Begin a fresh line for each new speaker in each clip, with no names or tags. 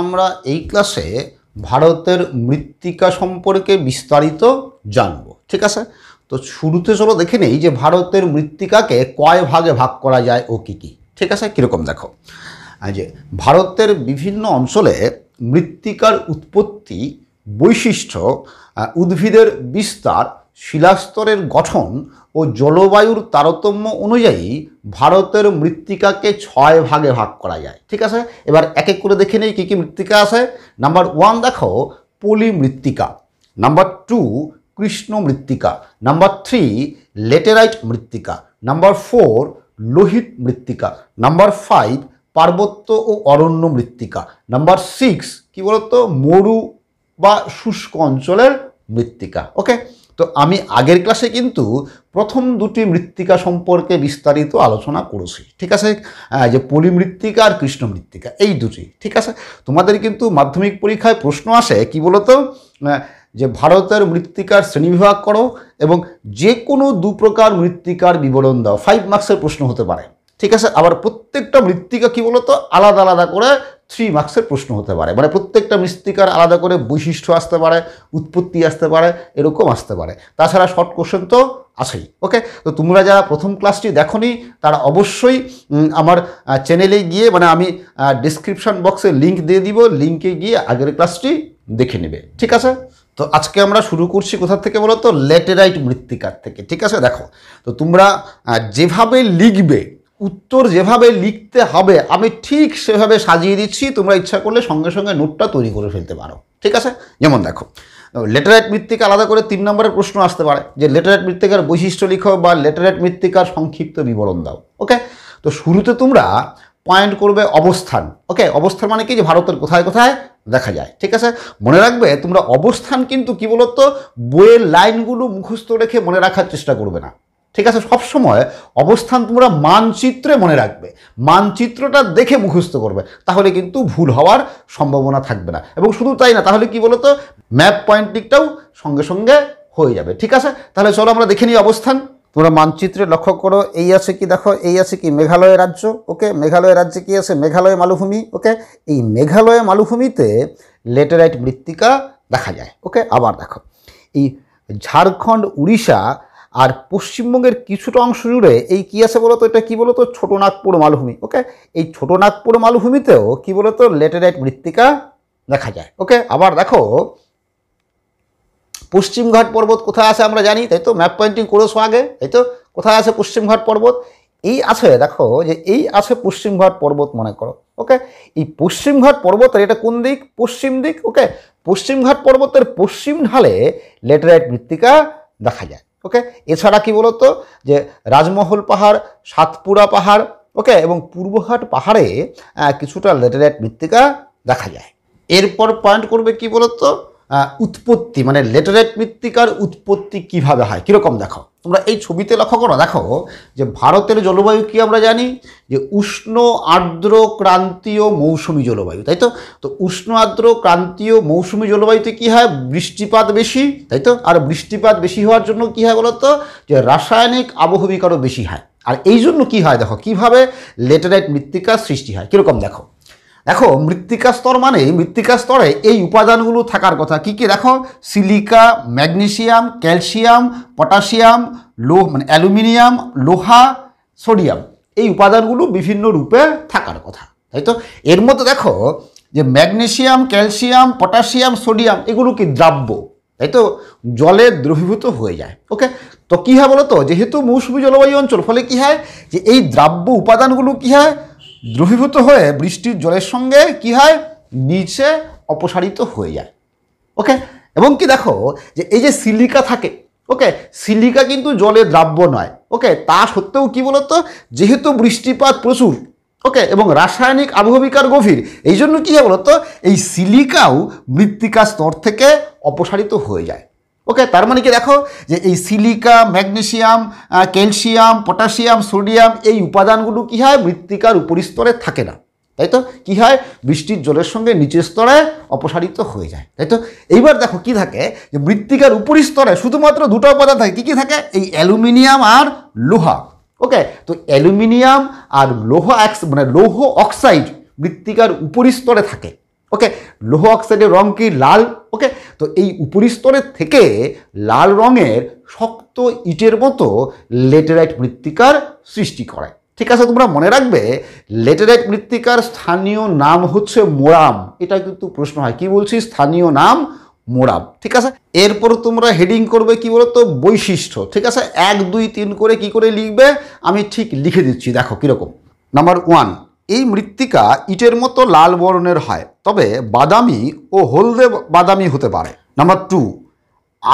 আমরা এই ক্লাসে ভারতের মৃত্তিকা সম্পর্কে বিস্তারিত জানব ঠিক আছে তো শুরুতে চলো দেখে নেই যে ভারতের মৃত্তিকাকে কয় ভাগে ভাগ করা যায় ও কী কী ঠিক আছে কীরকম দেখো যে ভারতের বিভিন্ন অঞ্চলে মৃত্তিকার উৎপত্তি বৈশিষ্ট্য উদ্ভিদের বিস্তার শিলাস্তরের গঠন ও জলবায়ুর তারতম্য অনুযায়ী ভারতের মৃত্তিকাকে ছয় ভাগে ভাগ করা যায় ঠিক আছে এবার এক এক করে দেখে নিই কী কী মৃত্তিকা আছে নাম্বার ওয়ান দেখো পলি মৃত্তিকা নাম্বার টু কৃষ্ণ মৃত্তিকা নাম্বার থ্রি লেটেরাইট মৃত্তিকা নাম্বার ফোর লোহিত মৃত্তিকা নাম্বার ফাইভ পার্বত্য ও অরণ্য মৃত্তিকা নাম্বার সিক্স কী বলতো মরু বা শুষ্ক অঞ্চলের মৃত্তিকা ওকে তো আমি আগের ক্লাসে কিন্তু প্রথম দুটি মৃত্তিকা সম্পর্কে বিস্তারিত আলোচনা করেছি ঠিক আছে যে পলিমৃত্তিকা আর কৃষ্ণ মৃত্তিকা এই দুটি ঠিক আছে তোমাদের কিন্তু মাধ্যমিক পরীক্ষায় প্রশ্ন আসে কি বলতো যে ভারতের মৃত্তিকার শ্রেণীবিভাগ করো এবং যে কোনো দু প্রকার মৃত্তিকার বিবরণ দাও ফাইভ মার্কসের প্রশ্ন হতে পারে ঠিক আছে আবার প্রত্যেকটা মৃত্তিকা কী বলতো আলাদা আলাদা করে থ্রি মার্কসের প্রশ্ন হতে পারে মানে প্রত্যেকটা মৃত্তিকার আলাদা করে বৈশিষ্ট্য আসতে পারে উৎপত্তি আসতে পারে এরকম আসতে পারে তাছাড়া শর্ট কোশ্চেন তো আসেই ওকে তো তোমরা যারা প্রথম ক্লাসটি দেখনি তারা অবশ্যই আমার চ্যানেলে গিয়ে মানে আমি ডিসক্রিপশান বক্সে লিঙ্ক দিয়ে দিব লিঙ্কে গিয়ে আগের ক্লাসটি দেখে নেবে ঠিক আছে তো আজকে আমরা শুরু করছি কোথা থেকে বলো তো ল্যাটেরাইট মৃত্তিকার থেকে ঠিক আছে দেখো তো তোমরা যেভাবে লিখবে উত্তর যেভাবে লিখতে হবে আমি ঠিক সেভাবে সাজিয়ে দিচ্ছি তোমরা ইচ্ছা করলে সঙ্গে সঙ্গে নোটটা তৈরি করে ফেলতে পারো ঠিক আছে যেমন দেখো লেটারেট মৃত্তিকা আলাদা করে তিন নম্বরের প্রশ্ন আসতে পারে যে লেটারেট মৃত্তিকার বৈশিষ্ট্য লিখো বা লেটারেট মৃত্তিকার সংক্ষিপ্ত বিবরণ দাও ওকে তো শুরুতে তোমরা পয়েন্ট করবে অবস্থান ওকে অবস্থান মানে কি যে ভারতের কোথায় কোথায় দেখা যায় ঠিক আছে মনে রাখবে তোমরা অবস্থান কিন্তু কি বলতো বইয়ের লাইনগুলো মুখস্থ রেখে মনে রাখার চেষ্টা করবে না ঠিক আছে সবসময় অবস্থান তোমরা মানচিত্রে মনে রাখবে মানচিত্রটা দেখে মুখস্থ করবে তাহলে কিন্তু ভুল হওয়ার সম্ভাবনা থাকবে না এবং শুধু তাই না তাহলে কি বলতো ম্যাপ পয়েন্টিংটাও সঙ্গে সঙ্গে হয়ে যাবে ঠিক আছে তাহলে চলো আমরা দেখে নিই অবস্থান তোমরা মানচিত্রে লক্ষ্য করো এই আছে কি দেখো এই আছে কি মেঘালয় রাজ্য ওকে মেঘালয় রাজ্যে কি আছে মেঘালয় মালভূমি ওকে এই মেঘালয় মালভূমিতে লেটেরাইট মৃত্তিকা দেখা যায় ওকে আবার দেখো এই ঝাড়খণ্ড উড়িষ্যা আর পশ্চিমবঙ্গের কিছুটা অংশ জুড়ে এই কী আছে বলতো এটা কী বলতো ছোটোনাগপুর মালভূমি ওকে এই ছোটোনাগপুর মালভূমিতেও কী বলতো লেটেরাইট মৃত্তিকা দেখা যায় ওকে আবার দেখো পশ্চিমঘাট পর্বত কোথায় আছে আমরা জানি তাই তো ম্যাপ পয়েন্টিং করেছো আগে তাই তো কোথায় আছে পশ্চিমঘাট পর্বত এই আছে দেখো যে এই আছে পশ্চিমঘাট পর্বত মনে করো ওকে এই পশ্চিমঘাট পর্বতের এটা কোন দিক পশ্চিম দিক ওকে পশ্চিমঘাট পর্বতের পশ্চিম ঢালে লেটেরাইট মৃত্তিকা দেখা যায় ওকে এছাড়া কি বলতো যে রাজমহল পাহাড় সাতপুরা পাহাড় ওকে এবং পূর্বহাট পাহাড়ে কিছুটা লেটেরাইট মৃত্তিকা দেখা যায় এরপর পয়েন্ট করবে কি বলতো উৎপত্তি মানে লেটেরাইট মৃত্তিকার উৎপত্তি কিভাবে হয় কীরকম দেখো তোমরা এই ছবিতে লক্ষ্য করো দেখো যে ভারতের জলবায়ু কি আমরা জানি যে উষ্ণ আর্দ্র ক্রান্তীয় মৌসুমি জলবায়ু তাই তো তো উষ্ণ আর্দ্র ক্রান্তীয় মৌসুমি জলবায়ুতে কি হয় বৃষ্টিপাত বেশি তাই তো আর বৃষ্টিপাত বেশি হওয়ার জন্য কি হয় বলতো যে রাসায়নিক আবহবিকারও বেশি হয় আর এই জন্য কী হয় দেখো কিভাবে লেটেরাইট মৃত্তিকার সৃষ্টি হয় কীরকম দেখো এখন মৃত্তিকা স্তর মানে মৃত্তিকা স্তরে এই উপাদানগুলো থাকার কথা কি কি দেখো সিলিকা ম্যাগনেশিয়াম ক্যালসিয়াম পটাশিয়াম লো মানে অ্যালুমিনিয়াম লোহা সোডিয়াম এই উপাদানগুলো বিভিন্ন রূপে থাকার কথা তাই তো এর মতো দেখো যে ম্যাগনেশিয়াম ক্যালসিয়াম পটাশিয়াম সোডিয়াম এগুলো কি দ্রাব্য তাই তো জলে দ্রবীভূত হয়ে যায় ওকে তো কী হয় বলো তো যেহেতু মৌসুমি জলবায়ু অঞ্চল ফলে কী হয় যে এই দ্রাব্য উপাদানগুলো কী হয় দ্রবীভূত হয়ে বৃষ্টির জলের সঙ্গে কি হয় নিচে অপসারিত হয়ে যায় ওকে এবং কি দেখো যে এই যে সিলিকা থাকে ওকে সিলিকা কিন্তু জলে দ্রাব্য নয় ওকে তা সত্ত্বেও কি বলতো যেহেতু বৃষ্টিপাত প্রচুর ওকে এবং রাসায়নিক আবহবিকার গভীর এই জন্য কী হয় বলতো এই সিলিকাও মৃত্তিকা স্তর থেকে অপসারিত হয়ে যায় ওকে তার মানে কি দেখো যে এই silica magnesium calcium potassium sodium এই উপাদানগুলো কী হয় মৃত্তিকার উপরিস্তরে থাকে না তাই তো কী হয় বৃষ্টির জলের সঙ্গে নিচের স্তরে অপসারিত হয়ে যায় তাই তো এইবার দেখো কি থাকে যে মৃত্তিকার উপরিস্তরে শুধুমাত্র দুটো উপাদান থাকে কী কী থাকে এই অ্যালুমিনিয়াম আর লোহা ওকে তো অ্যালুমিনিয়াম আর লৌহ অ্যাক্স মানে লৌহ অক্সাইড মৃত্তিকার উপরিস্তরে থাকে ওকে লৌহ অক্সাইডের রং কি লাল ওকে তো এই উপরিস্তরের থেকে লাল রঙের শক্ত ইটের মতো লেটেরাইট মৃত্তিকার সৃষ্টি করে ঠিক আছে তোমরা মনে রাখবে লেটেরাইট মৃত্তিকার স্থানীয় নাম হচ্ছে মোরাম এটা কিন্তু প্রশ্ন হয় কি বলছি স্থানীয় নাম মোরাম ঠিক আছে এরপর তোমরা হেডিং করবে কি তো বৈশিষ্ট্য ঠিক আছে এক দুই তিন করে কি করে লিখবে আমি ঠিক লিখে দিচ্ছি দেখো কীরকম নাম্বার ওয়ান এই মৃত্তিকা ইটের মতো লাল বর্ণের হয় তবে বাদামি ও হলদে বাদামি হতে পারে নাম্বার টু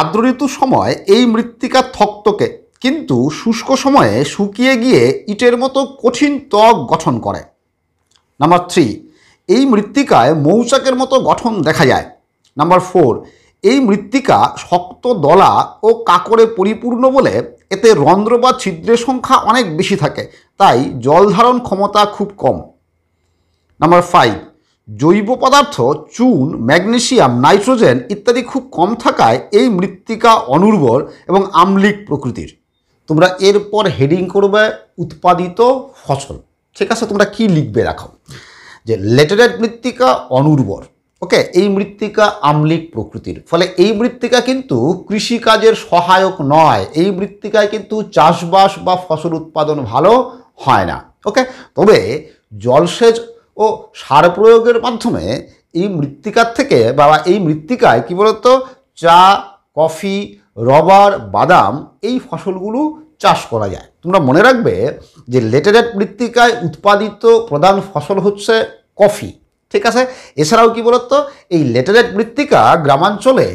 আর্দ্র ঋতুর সময় এই মৃত্তিকা থকতকে কিন্তু শুষ্ক সময়ে শুকিয়ে গিয়ে ইটের মতো কঠিন ত্বক গঠন করে নাম্বার থ্রি এই মৃত্তিকায় মৌচাকের মতো গঠন দেখা যায় নাম্বার ফোর এই মৃত্তিকা শক্ত দলা ও কাকরে পরিপূর্ণ বলে এতে রন্ধ্র বা ছিদ্রের সংখ্যা অনেক বেশি থাকে তাই জল ধারণ ক্ষমতা খুব কম নাম্বার ফাইভ জৈব পদার্থ চুন ম্যাগনেশিয়াম নাইট্রোজেন ইত্যাদি খুব কম থাকায় এই মৃত্তিকা অনুর্বর এবং আম্লিক প্রকৃতির তোমরা এরপর হেডিং করবে উৎপাদিত ফসল ঠিক আছে তোমরা কি লিখবে রাখো যে লেটারেট মৃত্তিকা অনুর্বর ওকে এই মৃত্তিকা আম্লিক প্রকৃতির ফলে এই মৃত্তিকা কিন্তু কৃষিকাজের সহায়ক নয় এই মৃত্তিকায় কিন্তু চাষবাস বা ফসল উৎপাদন ভালো হয় না ওকে তবে জলসেচ ও সার প্রয়োগের মাধ্যমে এই মৃত্তিকার থেকে বা এই মৃত্তিকায় কী বলতো চা কফি রবার বাদাম এই ফসলগুলো চাষ করা যায় তোমরা মনে রাখবে যে লেটারেট মৃত্তিকায় উৎপাদিত প্রধান ফসল হচ্ছে কফি ঠিক আছে এছাড়াও কি বলতো এই লেটারেট মৃত্তিকা গ্রামাঞ্চলে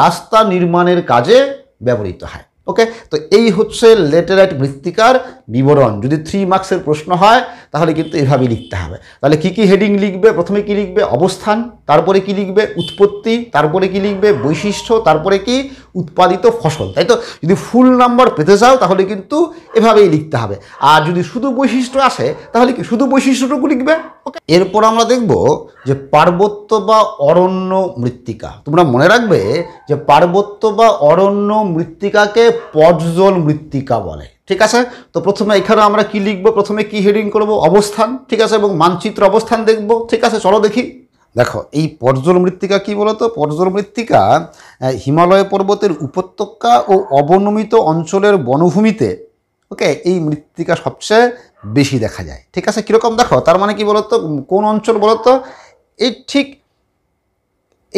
রাস্তা নির্মাণের কাজে ব্যবহৃত হয় ওকে তো এই হচ্ছে লেটেরাইট মৃত্তিকার বিবরণ যদি থ্রি মার্কসের প্রশ্ন হয় তাহলে কিন্তু এভাবেই লিখতে হবে তাহলে কি কি হেডিং লিখবে প্রথমে কি লিখবে অবস্থান তারপরে কি লিখবে উৎপত্তি তারপরে কি লিখবে বৈশিষ্ট্য তারপরে কি উৎপাদিত ফসল তাই তো যদি ফুল নাম্বার পেতে চাও তাহলে কিন্তু এভাবেই লিখতে হবে আর যদি শুধু বৈশিষ্ট্য আসে তাহলে কি শুধু বৈশিষ্ট্যটুকু লিখবে এরপর আমরা দেখব যে পার্বত্য বা অরণ্য মৃত্তিকা তোমরা মনে রাখবে যে পার্বত্য বা অরণ্য মৃত্তিকাকে পর্জল মৃত্তিকা বলে ঠিক আছে তো প্রথমে এখানে আমরা কি লিখব প্রথমে কি হেডিং করব অবস্থান ঠিক আছে এবং মানচিত্র অবস্থান দেখব ঠিক আছে চলো দেখি দেখো এই পর্জল মৃত্তিকা কি বলতো পর্জল মৃত্তিকা হিমালয় পর্বতের উপত্যকা ও অবনমিত অঞ্চলের বনভূমিতে ওকে এই মৃত্তিকা সবচেয়ে বেশি দেখা যায় ঠিক আছে কীরকম দেখো তার মানে কি বলতো কোন অঞ্চল বলতো এই ঠিক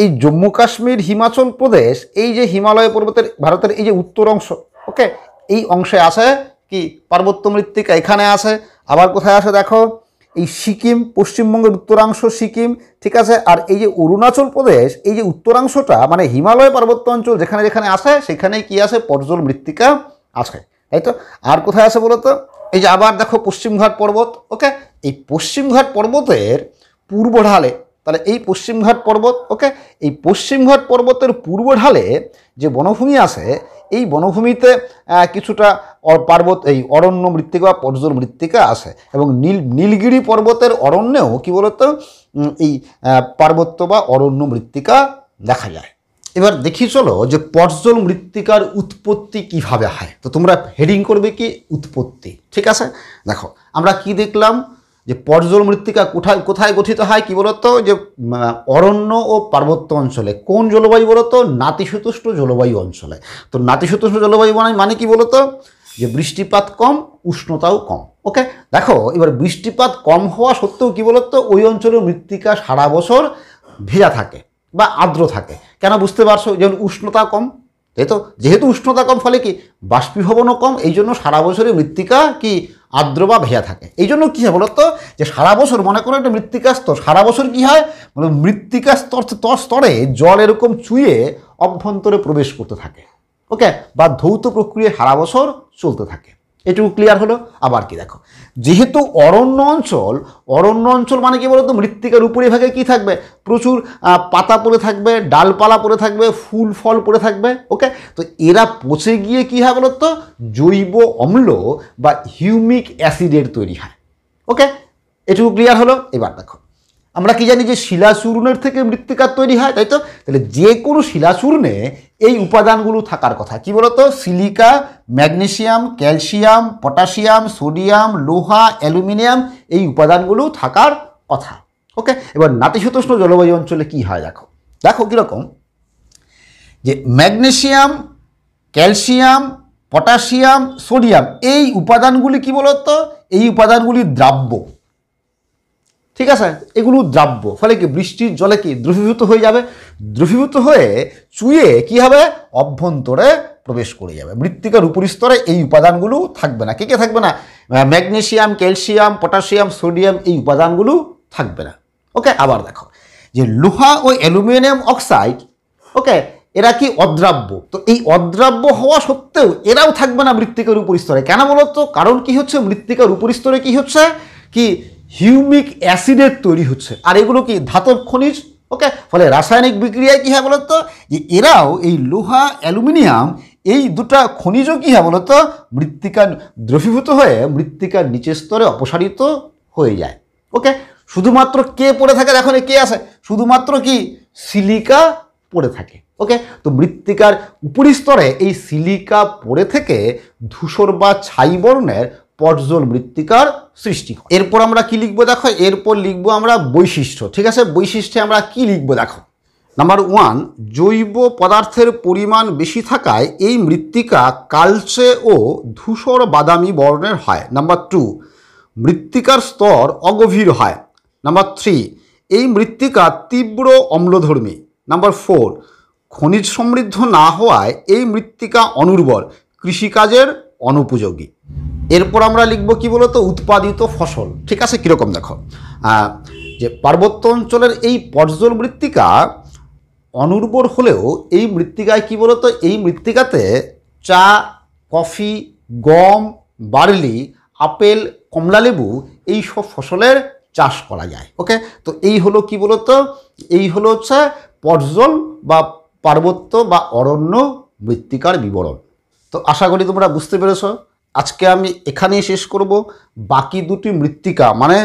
এই জম্মু কাশ্মীর হিমাচল প্রদেশ এই যে হিমালয় পর্বতের ভারতের এই যে উত্তর অংশ ওকে এই অংশে আছে কি পার্বত্য মৃত্তিকা এখানে আছে আবার কোথায় আছে দেখো এই সিকিম পশ্চিমবঙ্গের উত্তরাংশ সিকিম ঠিক আছে আর এই যে অরুণাচল প্রদেশ এই যে উত্তরাংশটা মানে হিমালয় পার্বত্য অঞ্চল যেখানে যেখানে আছে সেখানে কি আছে পর্যল মৃত্তিকা আছে তাই তো আর কোথায় আছে বলতো এই যে আবার দেখো পশ্চিমঘাট পর্বত ওকে এই পশ্চিমঘাট পর্বতের পূর্ব ঢালে তাহলে এই পশ্চিমঘাট পর্বত ওকে এই পশ্চিমঘাট পর্বতের পূর্ব ঢালে যে বনভূমি আছে এই বনভূমিতে কিছুটা পার্বত এই অরণ্য মৃত্তিকা বা পর্যল মৃত্তিকা আছে এবং নীল নীলগিরি পর্বতের অরণ্যেও কী বলতো এই পার্বত্য বা অরণ্য মৃত্তিকা দেখা যায় এবার দেখি চলো যে পটজল মৃত্তিকার উৎপত্তি কিভাবে হয় তো তোমরা হেডিং করবে কি উৎপত্তি ঠিক আছে দেখো আমরা কি দেখলাম যে পটজল মৃত্তিকা কোথায় কোথায় গঠিত হয় কি বলতো যে অরণ্য ও পার্বত্য অঞ্চলে কোন জলবায়ু বলতো নাতিশীতোষ্ণ জলবায়ু অঞ্চলে তো নাতিশীতোষ্ণ জলবায়ু মানে, মানে কি বলতো যে বৃষ্টিপাত কম উষ্ণতাও কম ওকে দেখো এবার বৃষ্টিপাত কম হওয়া সত্ত্বেও কি বলতো ওই অঞ্চলের মৃত্তিকা সারা বছর ভেজা থাকে বা আর্দ্র থাকে কেন বুঝতে পারছো যেমন উষ্ণতা কম তাই তো যেহেতু উষ্ণতা কম ফলে কি বাষ্পীভবনও কম এই জন্য সারা বছরের মৃত্তিকা কি আর্দ্র বা ভেজা থাকে এই জন্য কী হয় বলতো যে সারা বছর মনে করো একটা মৃত্তিকা স্তর সারা বছর কী হয় মানে মৃত্তিকা স্তর স্তরে জল এরকম চুয়ে অভ্যন্তরে প্রবেশ করতে থাকে ওকে বা ধৌত প্রক্রিয়া সারা বছর চলতে থাকে এটুকু ক্লিয়ার হলো আবার কি দেখো যেহেতু অরণ্য অঞ্চল অরণ্য অঞ্চল মানে কি বলতো মৃত্তিকার উপরিভাগে কি থাকবে প্রচুর পাতা পড়ে থাকবে ডালপালা পড়ে থাকবে ফুল ফল পড়ে থাকবে ওকে তো এরা পচে গিয়ে কী হয় বলতো জৈব অম্ল বা হিউমিক অ্যাসিডের তৈরি হয় ওকে এটুকু ক্লিয়ার হলো এবার দেখো আমরা কি জানি যে শিলাচূর্ণের থেকে মৃত্তিকার তৈরি হয় তাই তো তাহলে যে কোনো শিলাচূর্ণে এই উপাদানগুলো থাকার কথা কি বলতো silica magnesium calcium potassium sodium লোহা অ্যালুমিনিয়াম এই উপাদানগুলো থাকার কথা ওকে এবার নাতিশীতোষ্ণ জলবায়ু অঞ্চলে কি হয় দেখো দেখো কীরকম যে ম্যাগনেশিয়াম ক্যালসিয়াম পটাশিয়াম সোডিয়াম এই উপাদানগুলি কি বলতো এই উপাদানগুলি দ্রাব্য ঠিক আছে এগুলো দ্রাব্য ফলে কি বৃষ্টির জলে কি দ্রুফীভূত হয়ে যাবে দ্রুফীভূত হয়ে চুয়ে কি হবে অভ্যন্তরে প্রবেশ করে যাবে মৃত্তিকার স্তরে এই উপাদানগুলো থাকবে না কে কে থাকবে না ম্যাগনেশিয়াম ক্যালসিয়াম পটাশিয়াম সোডিয়াম এই উপাদানগুলো থাকবে না ওকে আবার দেখো যে লোহা ও অ্যালুমিনিয়াম অক্সাইড ওকে এরা কি অদ্রাব্য তো এই অদ্রাব্য হওয়া সত্ত্বেও এরাও থাকবে না মৃত্তিকার স্তরে কেন বলতো কারণ কি হচ্ছে মৃত্তিকার স্তরে কি হচ্ছে কি হিউমিক অ্যাসিডের তৈরি হচ্ছে আর এগুলো কি ধাতব খনিজ ওকে ফলে রাসায়নিক বিক্রিয়ায় কী হয় বলতো যে এরাও এই লোহা অ্যালুমিনিয়াম এই দুটা খনিজও কী হয় বলতো মৃত্তিকা দ্রবীভূত হয়ে মৃত্তিকার নিচের স্তরে অপসারিত হয়ে যায় ওকে শুধুমাত্র কে পড়ে থাকে এখন কে আছে শুধুমাত্র কি সিলিকা পড়ে থাকে ওকে তো মৃত্তিকার উপরিস্তরে এই সিলিকা পড়ে থেকে ধূসর বা ছাই বর্ণের পটজোল মৃত্তিকার সৃষ্টি হয় এরপর আমরা কি লিখবো দেখো এরপর লিখবো আমরা বৈশিষ্ট্য ঠিক আছে বৈশিষ্ট্যে আমরা কি লিখবো দেখো নাম্বার ওয়ান জৈব পদার্থের পরিমাণ বেশি থাকায় এই মৃত্তিকা কালচে ও ধূসর বাদামি বর্ণের হয় নাম্বার টু মৃত্তিকার স্তর অগভীর হয় নাম্বার থ্রি এই মৃত্তিকা তীব্র অম্লধর্মী নাম্বার ফোর খনিজ সমৃদ্ধ না হওয়ায় এই মৃত্তিকা অনুর্বর কৃষিকাজের অনুপযোগী এরপর আমরা লিখব কি বলতো উৎপাদিত ফসল ঠিক আছে কীরকম দেখো যে পার্বত্য অঞ্চলের এই পর্যল মৃত্তিকা অনুর্বর হলেও এই মৃত্তিকায় কি বলতো এই মৃত্তিকাতে চা কফি গম বার্লি আপেল কমলালেবু এই সব ফসলের চাষ করা যায় ওকে তো এই হলো কি বলতো এই হলো হচ্ছে পর্যল বা পার্বত্য বা অরণ্য মৃত্তিকার বিবরণ তো আশা করি তোমরা বুঝতে পেরেছো আজকে আমি এখানেই শেষ করব বাকি দুটি মৃত্তিকা মানে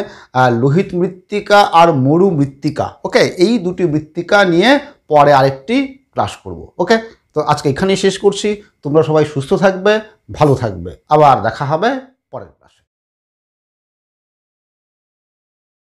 লোহিত মৃত্তিকা আর মরু মৃত্তিকা ওকে এই দুটি মৃত্তিকা নিয়ে পরে আরেকটি ক্লাস করব ওকে তো আজকে এখানেই শেষ করছি তোমরা সবাই সুস্থ থাকবে ভালো থাকবে আবার দেখা হবে পরে